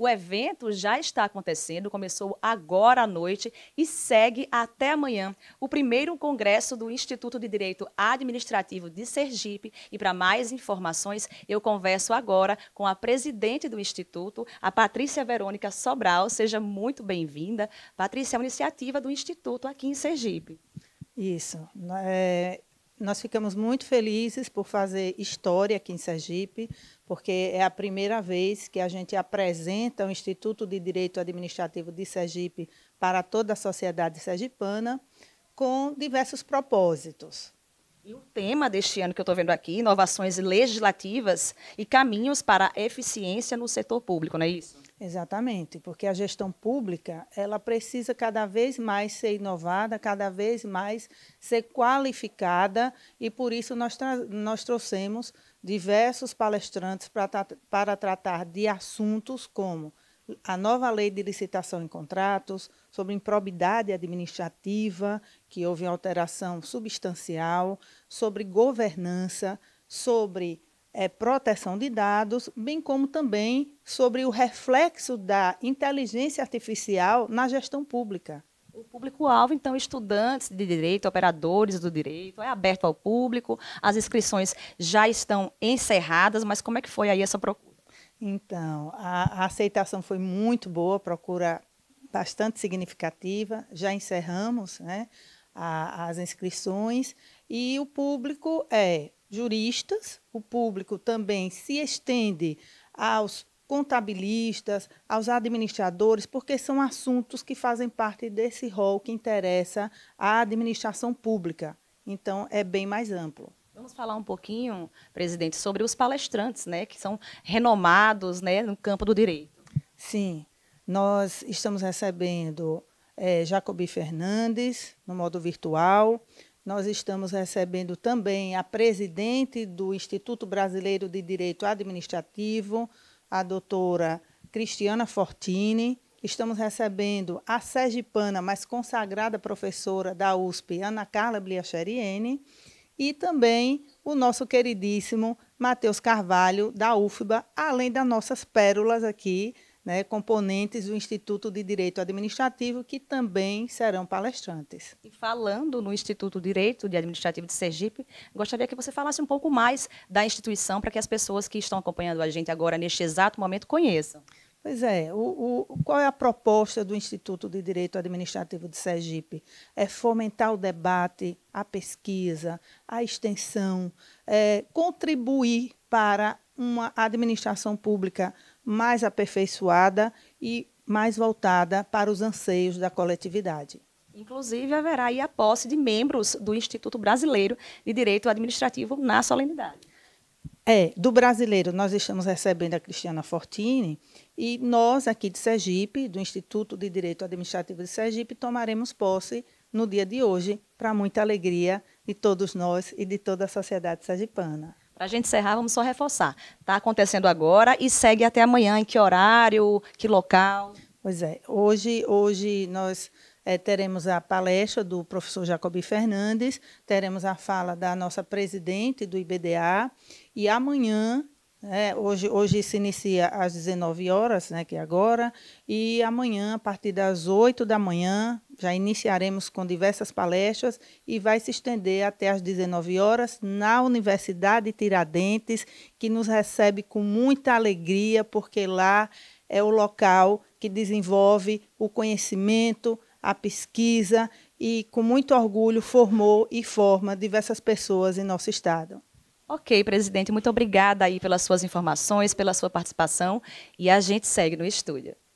O evento já está acontecendo, começou agora à noite e segue até amanhã, o primeiro congresso do Instituto de Direito Administrativo de Sergipe. E para mais informações, eu converso agora com a presidente do Instituto, a Patrícia Verônica Sobral. Seja muito bem-vinda. Patrícia, é uma iniciativa do Instituto aqui em Sergipe. Isso. É, nós ficamos muito felizes por fazer história aqui em Sergipe, porque é a primeira vez que a gente apresenta o Instituto de Direito Administrativo de Sergipe para toda a sociedade sergipana, com diversos propósitos. E o tema deste ano que eu estou vendo aqui, inovações legislativas e caminhos para a eficiência no setor público, não é isso? Exatamente, porque a gestão pública ela precisa cada vez mais ser inovada, cada vez mais ser qualificada e por isso nós, nós trouxemos diversos palestrantes pra, para tratar de assuntos como a nova lei de licitação em contratos, sobre improbidade administrativa, que houve alteração substancial, sobre governança, sobre é, proteção de dados, bem como também sobre o reflexo da inteligência artificial na gestão pública. O público-alvo, então, estudantes de direito, operadores do direito, é aberto ao público, as inscrições já estão encerradas, mas como é que foi aí essa procura? Então, a, a aceitação foi muito boa, procura bastante significativa, já encerramos né, a, as inscrições e o público é juristas, o público também se estende aos contabilistas, aos administradores, porque são assuntos que fazem parte desse rol que interessa à administração pública. Então, é bem mais amplo. Vamos falar um pouquinho, presidente, sobre os palestrantes, né, que são renomados né, no campo do direito. Sim, nós estamos recebendo é, Jacobi Fernandes, no modo virtual, nós estamos recebendo também a presidente do Instituto Brasileiro de Direito Administrativo, a doutora Cristiana Fortini. Estamos recebendo a sergipana, mais consagrada professora da USP, Ana Carla Bliacheriene, e também o nosso queridíssimo Matheus Carvalho, da UFBA, além das nossas pérolas aqui, né, componentes do Instituto de Direito Administrativo, que também serão palestrantes. E falando no Instituto de Direito de Administrativo de Sergipe, gostaria que você falasse um pouco mais da instituição para que as pessoas que estão acompanhando a gente agora, neste exato momento, conheçam. Pois é, o, o, qual é a proposta do Instituto de Direito Administrativo de Sergipe? É fomentar o debate, a pesquisa, a extensão, é, contribuir para uma administração pública mais aperfeiçoada e mais voltada para os anseios da coletividade. Inclusive, haverá aí a posse de membros do Instituto Brasileiro de Direito Administrativo na solenidade. É, do brasileiro, nós estamos recebendo a Cristiana Fortini e nós, aqui de Sergipe, do Instituto de Direito Administrativo de Sergipe, tomaremos posse no dia de hoje, para muita alegria de todos nós e de toda a sociedade sergipana. Para a gente encerrar, vamos só reforçar. Está acontecendo agora e segue até amanhã. Em que horário, que local? Pois é. Hoje, hoje nós é, teremos a palestra do professor Jacobi Fernandes, teremos a fala da nossa presidente do IBDA e amanhã é, hoje, hoje se inicia às 19 horas, né, que é agora, e amanhã, a partir das 8 da manhã, já iniciaremos com diversas palestras e vai se estender até às 19 horas na Universidade Tiradentes, que nos recebe com muita alegria, porque lá é o local que desenvolve o conhecimento, a pesquisa e, com muito orgulho, formou e forma diversas pessoas em nosso estado. Ok, presidente, muito obrigada aí pelas suas informações, pela sua participação e a gente segue no estúdio.